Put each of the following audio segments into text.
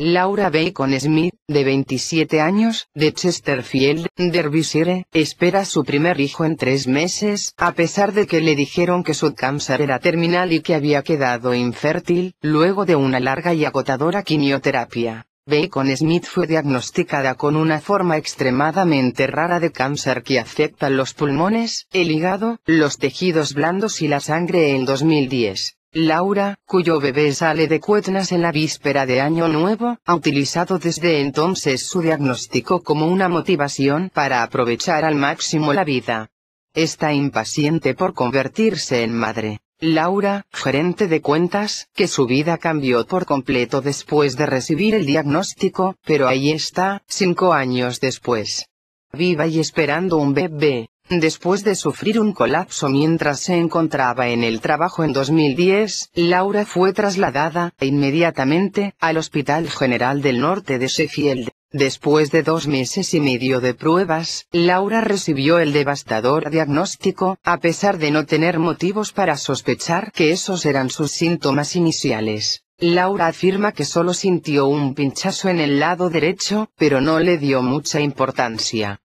Laura Bacon Smith, de 27 años, de Chesterfield, Derbyshire, espera su primer hijo en tres meses, a pesar de que le dijeron que su cáncer era terminal y que había quedado infértil, luego de una larga y agotadora quimioterapia. Bacon Smith fue diagnosticada con una forma extremadamente rara de cáncer que afecta los pulmones, el hígado, los tejidos blandos y la sangre en 2010. Laura, cuyo bebé sale de Cuetnas en la víspera de Año Nuevo, ha utilizado desde entonces su diagnóstico como una motivación para aprovechar al máximo la vida. Está impaciente por convertirse en madre. Laura, gerente de cuentas, que su vida cambió por completo después de recibir el diagnóstico, pero ahí está, cinco años después. Viva y esperando un bebé. Después de sufrir un colapso mientras se encontraba en el trabajo en 2010, Laura fue trasladada, inmediatamente, al Hospital General del Norte de Sheffield. Después de dos meses y medio de pruebas, Laura recibió el devastador diagnóstico, a pesar de no tener motivos para sospechar que esos eran sus síntomas iniciales. Laura afirma que solo sintió un pinchazo en el lado derecho, pero no le dio mucha importancia.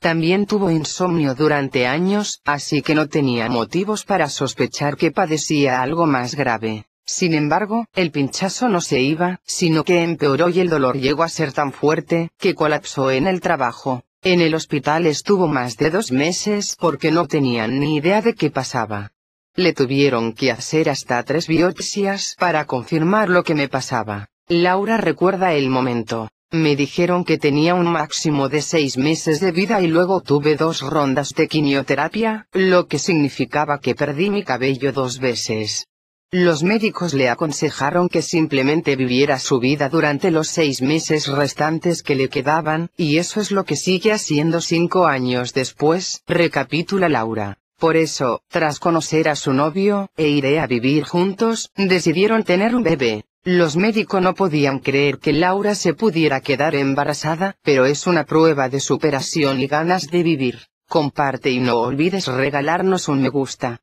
También tuvo insomnio durante años, así que no tenía motivos para sospechar que padecía algo más grave. Sin embargo, el pinchazo no se iba, sino que empeoró y el dolor llegó a ser tan fuerte, que colapsó en el trabajo. En el hospital estuvo más de dos meses porque no tenían ni idea de qué pasaba. Le tuvieron que hacer hasta tres biopsias para confirmar lo que me pasaba. Laura recuerda el momento. Me dijeron que tenía un máximo de seis meses de vida y luego tuve dos rondas de quimioterapia, lo que significaba que perdí mi cabello dos veces. Los médicos le aconsejaron que simplemente viviera su vida durante los seis meses restantes que le quedaban, y eso es lo que sigue haciendo cinco años después, recapitula Laura. Por eso, tras conocer a su novio, e iré a vivir juntos, decidieron tener un bebé. Los médicos no podían creer que Laura se pudiera quedar embarazada, pero es una prueba de superación y ganas de vivir. Comparte y no olvides regalarnos un me gusta.